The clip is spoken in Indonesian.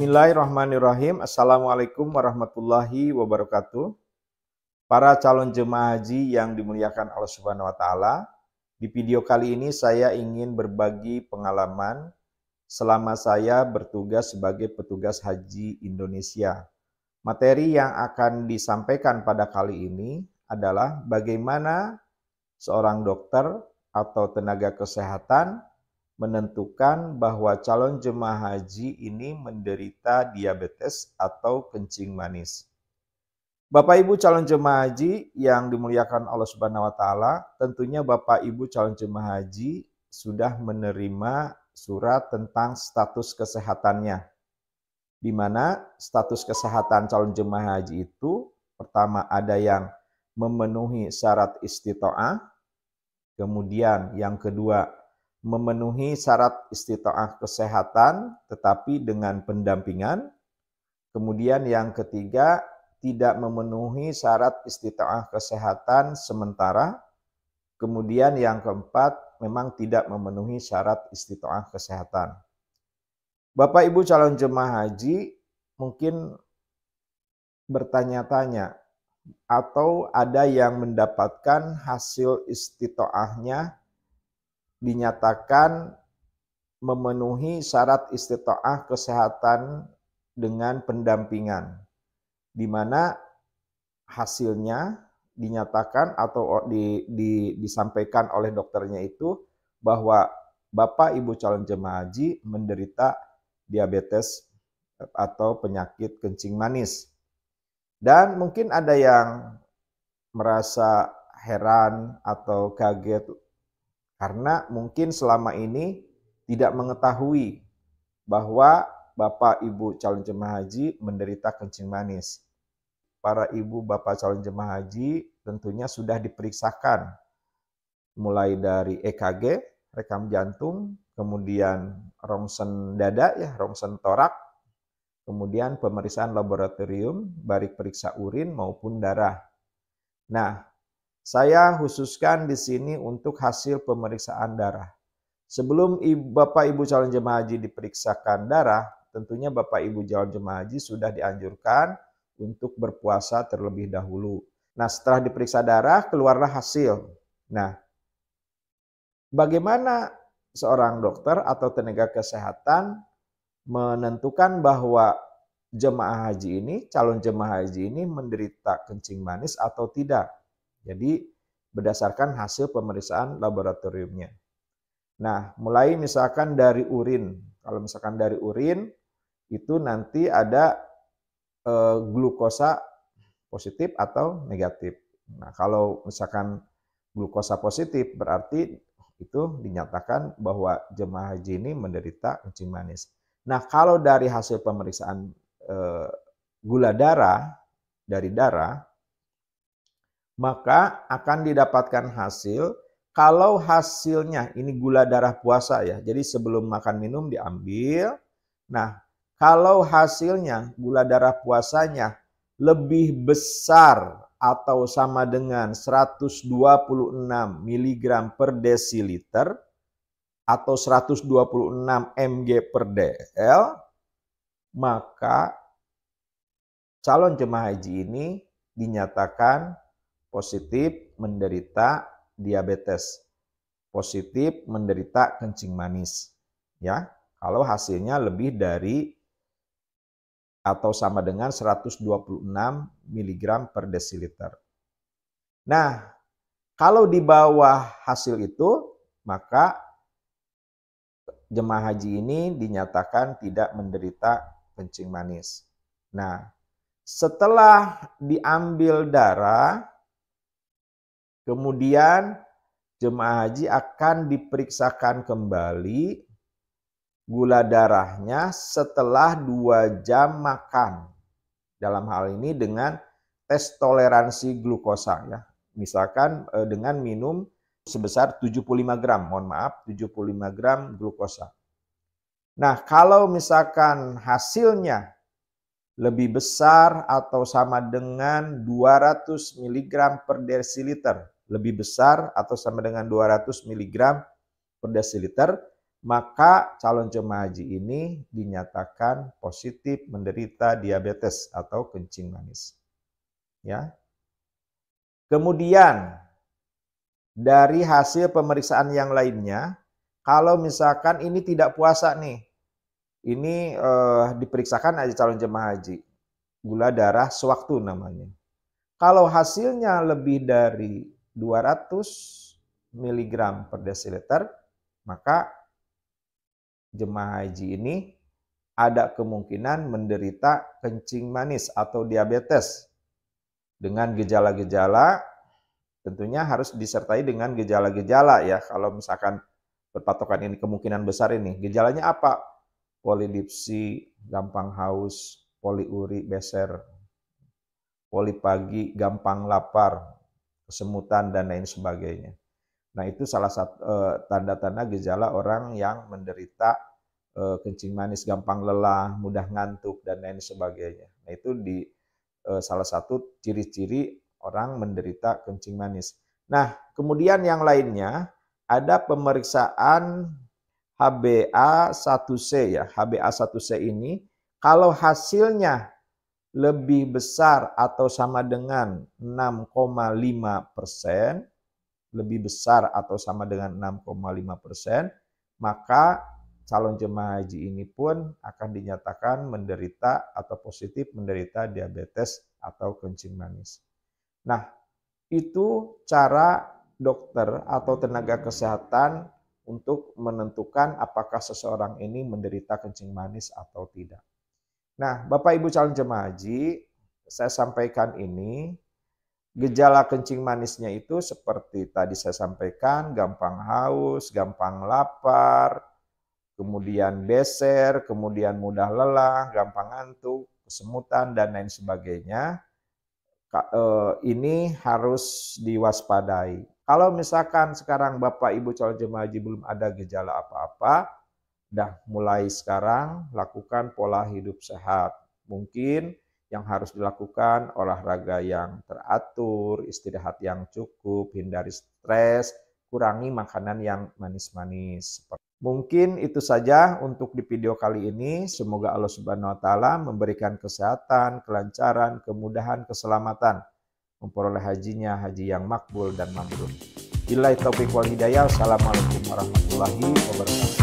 Bismillahirrahmanirrahim. Assalamualaikum warahmatullahi wabarakatuh. Para calon jemaah haji yang dimuliakan Allah Subhanahu wa taala, di video kali ini saya ingin berbagi pengalaman selama saya bertugas sebagai petugas haji Indonesia. Materi yang akan disampaikan pada kali ini adalah bagaimana seorang dokter atau tenaga kesehatan menentukan bahwa calon jemaah haji ini menderita diabetes atau kencing manis. Bapak Ibu calon jemaah haji yang dimuliakan Allah Subhanahu wa taala, tentunya Bapak Ibu calon jemaah haji sudah menerima surat tentang status kesehatannya. Di mana status kesehatan calon jemaah haji itu pertama ada yang memenuhi syarat istitoah, kemudian yang kedua memenuhi syarat istitoah kesehatan tetapi dengan pendampingan. Kemudian yang ketiga, tidak memenuhi syarat istitoah kesehatan sementara. Kemudian yang keempat, memang tidak memenuhi syarat istitoah kesehatan. Bapak Ibu calon jemaah haji mungkin bertanya-tanya atau ada yang mendapatkan hasil istitoahnya dinyatakan memenuhi syarat istitoah kesehatan dengan pendampingan, di mana hasilnya dinyatakan atau di, di, disampaikan oleh dokternya itu bahwa Bapak Ibu calon jemaah haji menderita diabetes atau penyakit kencing manis. Dan mungkin ada yang merasa heran atau kaget karena mungkin selama ini tidak mengetahui bahwa Bapak Ibu calon jemaah haji menderita kencing manis. Para ibu bapak calon jemaah haji tentunya sudah diperiksakan mulai dari EKG, rekam jantung, kemudian rongsen dada ya, rongsen torak, kemudian pemeriksaan laboratorium, baik periksa urin maupun darah. Nah, saya khususkan di sini untuk hasil pemeriksaan darah. Sebelum Bapak Ibu calon jemaah haji diperiksakan darah, tentunya Bapak Ibu calon jemaah haji sudah dianjurkan untuk berpuasa terlebih dahulu. Nah, setelah diperiksa darah, keluarlah hasil. Nah, bagaimana seorang dokter atau tenaga kesehatan menentukan bahwa jemaah haji ini, calon jemaah haji ini menderita kencing manis atau tidak? Jadi berdasarkan hasil pemeriksaan laboratoriumnya. Nah, mulai misalkan dari urin. Kalau misalkan dari urin itu nanti ada e, glukosa positif atau negatif. Nah, kalau misalkan glukosa positif berarti itu dinyatakan bahwa jemaah haji ini menderita kencing manis. Nah, kalau dari hasil pemeriksaan e, gula darah dari darah maka akan didapatkan hasil kalau hasilnya ini gula darah puasa ya. Jadi sebelum makan minum diambil. Nah, kalau hasilnya gula darah puasanya lebih besar atau sama dengan 126 mg per desiliter atau 126 mg per dl, maka calon jemaah haji ini dinyatakan positif menderita diabetes, positif menderita kencing manis. Ya, kalau hasilnya lebih dari atau sama dengan 126 mg per desiliter. Nah, kalau di bawah hasil itu, maka jemaah haji ini dinyatakan tidak menderita kencing manis. Nah, setelah diambil darah, Kemudian jemaah haji akan diperiksakan kembali gula darahnya setelah dua jam makan. Dalam hal ini dengan tes toleransi glukosa ya. Misalkan eh, dengan minum sebesar 75 gram, mohon maaf 75 gram glukosa. Nah kalau misalkan hasilnya lebih besar atau sama dengan 200 mg per desiliter, lebih besar atau sama dengan 200 mg per desiliter, maka calon jemaah haji ini dinyatakan positif menderita diabetes atau kencing manis. Ya. Kemudian dari hasil pemeriksaan yang lainnya, kalau misalkan ini tidak puasa nih, ini eh, diperiksakan aja calon jemaah haji. Gula darah sewaktu namanya. Kalau hasilnya lebih dari 200 mg per desiliter, maka jemaah haji ini ada kemungkinan menderita kencing manis atau diabetes dengan gejala-gejala tentunya harus disertai dengan gejala-gejala ya. Kalau misalkan berpatokan ini kemungkinan besar ini, gejalanya apa? polidipsi, gampang haus, poliuri, beser, polipagi, gampang lapar, kesemutan, dan lain sebagainya. Nah itu salah satu eh, tanda-tanda gejala orang yang menderita eh, kencing manis, gampang lelah, mudah ngantuk, dan lain sebagainya. Nah itu di eh, salah satu ciri-ciri orang menderita kencing manis. Nah kemudian yang lainnya ada pemeriksaan HbA1c ya. HbA1c ini kalau hasilnya lebih besar atau sama dengan 6,5 persen, lebih besar atau sama dengan 6,5 persen, maka calon jemaah haji ini pun akan dinyatakan menderita atau positif menderita diabetes atau kencing manis. Nah, itu cara dokter atau tenaga kesehatan untuk menentukan apakah seseorang ini menderita kencing manis atau tidak. Nah, Bapak Ibu calon jemaah haji, saya sampaikan ini gejala kencing manisnya itu seperti tadi saya sampaikan, gampang haus, gampang lapar, kemudian beser, kemudian mudah lelah, gampang ngantuk, kesemutan dan lain sebagainya. Eh, ini harus diwaspadai. Kalau misalkan sekarang Bapak Ibu calon jemaah haji belum ada gejala apa-apa, dah mulai sekarang lakukan pola hidup sehat. Mungkin yang harus dilakukan olahraga yang teratur, istirahat yang cukup, hindari stres, kurangi makanan yang manis-manis. seperti. Mungkin itu saja untuk di video kali ini. Semoga Allah Subhanahu wa taala memberikan kesehatan, kelancaran, kemudahan, keselamatan memperoleh hajinya haji yang makbul dan mabrur. Bila taufik wal hidayah. Assalamualaikum warahmatullahi wabarakatuh.